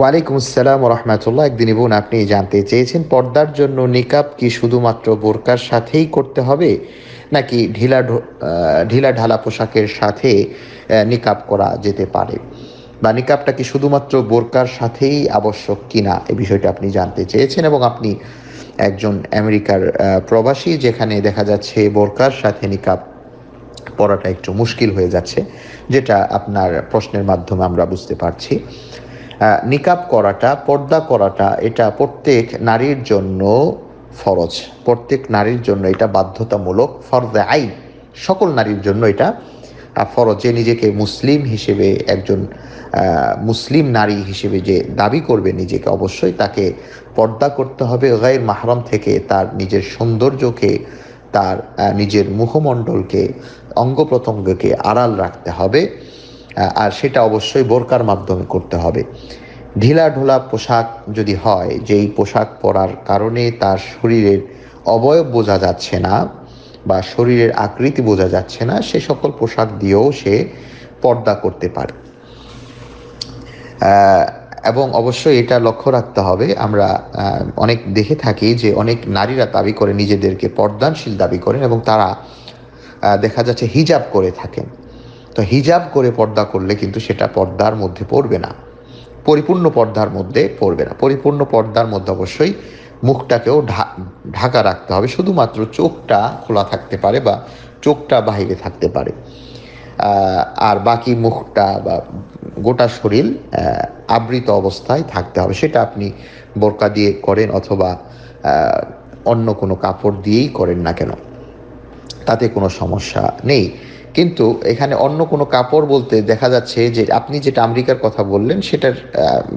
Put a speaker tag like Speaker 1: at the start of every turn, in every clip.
Speaker 1: ওয়ালাইকুম আসসালাম রহমাতুল্লাহ একদিন বোন আপনি জানতে চেয়েছেন পর্দার জন্য নিকাব কি শুধুমাত্র বোরকার সাথেই করতে হবে নাকি ঢিলা ঢিলা ঢালা পোশাকের সাথে নিকাব করা যেতে পারে বা নিকাবটা কি শুধুমাত্র বোরকার সাথেই আবশ্যক কিনা এ বিষয়টা আপনি জানতে চেয়েছেন এবং আপনি একজন আমেরিকার প্রবাসী যেখানে দেখা যাচ্ছে বোরকার সাথে নিকাব পড়াটা একটু মুশকিল হয়ে যাচ্ছে যেটা আপনার প্রশ্নের মাধ্যমে আমরা বুঝতে পারছি নিকাব করাটা পর্দা করাটা এটা প্রত্যেক নারীর জন্য ফরজ প্রত্যেক নারীর জন্য এটা বাধ্যতামূলক ফরজে আই সকল নারীর জন্য এটা ফরজ যে নিজেকে মুসলিম হিসেবে একজন মুসলিম নারী হিসেবে যে দাবি করবে নিজেকে অবশ্যই তাকে পর্দা করতে হবে গায়ের মাহরম থেকে তার নিজের সৌন্দর্যকে তার নিজের মুখমণ্ডলকে অঙ্গ প্রত্যঙ্গকে আড়াল রাখতে হবে আর সেটা অবশ্যই বোরকার মাধ্যমে করতে হবে ঢিলা ঢোলা পোশাক যদি হয় যেই পোশাক পরার কারণে তার শরীরের অবয়ব বোঝা যাচ্ছে না বা শরীরের আকৃতি বোঝা যাচ্ছে না সে সকল পোশাক দিয়েও সে পর্দা করতে পারে এবং অবশ্যই এটা লক্ষ্য রাখতে হবে আমরা অনেক দেখে থাকি যে অনেক নারীরা দাবি করে নিজেদেরকে পর্দানশীল দাবি করেন এবং তারা দেখা যাচ্ছে হিজাব করে থাকেন তো হিজাব করে পর্দা করলে কিন্তু সেটা পর্দার মধ্যে পড়বে না পরিপূর্ণ পর্দার মধ্যে পড়বে না পরিপূর্ণ পর্দার মধ্যে অবশ্যই মুখটাকেও ঢাকা রাখতে হবে শুধুমাত্র চোখটা খোলা থাকতে পারে বা চোখটা বাহিরে থাকতে পারে আর বাকি মুখটা বা গোটা শরীর আবৃত অবস্থায় থাকতে হবে সেটা আপনি বোরকা দিয়ে করেন অথবা অন্য কোনো কাপড় দিয়েই করেন না কেন তাতে কোনো সমস্যা নেই কিন্তু এখানে অন্য কোনো কাপড় বলতে দেখা যাচ্ছে যে আপনি যেটা আমেরিকার কথা বললেন সেটার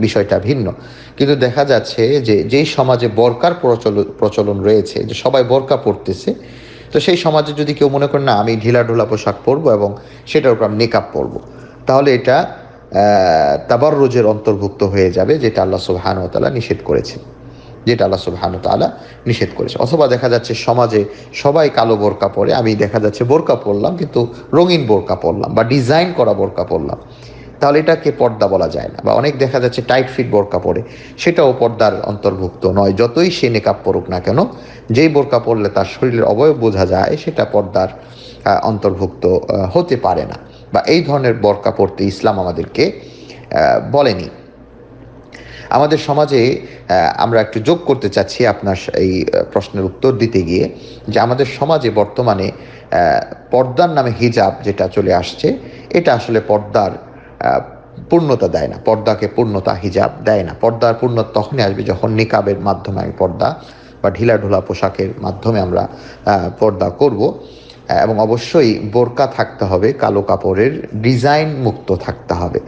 Speaker 1: বিষয়টা ভিন্ন কিন্তু দেখা যাচ্ছে যে যেই সমাজে বরকার প্রচলন প্রচলন রয়েছে যে সবাই বরকা পড়তেছে তো সেই সমাজে যদি কেউ মনে করেন না আমি ঢিলা ঢোলা পোশাক পরবো এবং সেটার উপর আমি মেকআপ পরবো তাহলে এটা তাবার রোজের অন্তর্ভুক্ত হয়ে যাবে যেটা আল্লাহ সুবাহানুতালা নিষেধ করেছেন যেটা আল্লাহ সুবহান তালা নিষেধ করেছে অথবা দেখা যাচ্ছে সমাজে সবাই কালো বোরকা পরে আমি দেখা যাচ্ছে বোরকা পরলাম কিন্তু রঙিন বোরকা পরলাম বা ডিজাইন করা বোরকা পরলাম তাহলে এটাকে পর্দা বলা যায় না বা অনেক দেখা যাচ্ছে টাইট ফিট বোরকা পরে সেটাও পর্দার অন্তর্ভুক্ত নয় যতই সে নেকাপ পরুক না কেন যেই বোরকা পরলে তার শরীরের অবয়ব বোঝা যায় সেটা পর্দার অন্তর্ভুক্ত হতে পারে না বা এই ধরনের বোরকা পরতে ইসলাম আমাদেরকে বলেনি আমাদের সমাজে আমরা একটু যোগ করতে চাচ্ছি আপনার এই প্রশ্নের উত্তর দিতে গিয়ে যে আমাদের সমাজে বর্তমানে পর্দার নামে হিজাব যেটা চলে আসছে এটা আসলে পর্দার পূর্ণতা দেয় না পর্দাকে পূর্ণতা হিজাব দেয় না পর্দার পূর্ণ তখনই আসবে যখন নিকাবের মাধ্যমে আমি পর্দা বা ঢিলাঢোলা পোশাকের মাধ্যমে আমরা পর্দা করব এবং অবশ্যই বোরকা থাকতে হবে কালো কাপড়ের ডিজাইন মুক্ত থাকতে হবে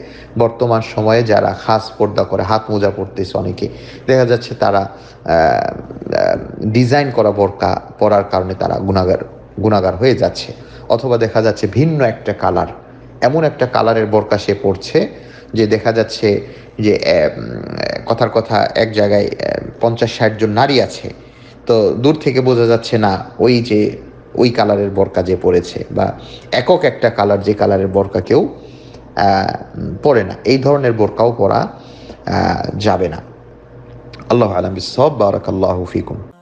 Speaker 1: বর্তমান সময়ে যারা খাস পর্দা করে হাত মোজা পরতেছে অনেকে দেখা যাচ্ছে তারা ডিজাইন করা বোরকা পরার কারণে তারা গুণাগার গুণাগার হয়ে যাচ্ছে অথবা দেখা যাচ্ছে ভিন্ন একটা কালার এমন একটা কালারের বোরকা সে পড়ছে যে দেখা যাচ্ছে যে কথার কথা এক জায়গায় পঞ্চাশ ষাট জন নারী আছে তো দূর থেকে বোঝা যাচ্ছে না ওই যে ওই কালারের বরকা যে পড়েছে বা একক একটা কালার যে কালারের বরকা কেউ পরে না এই ধরনের বোরকাও পরা যাবে না আল্লাহ আলম সব বারাকাল্লাহ ফিকুম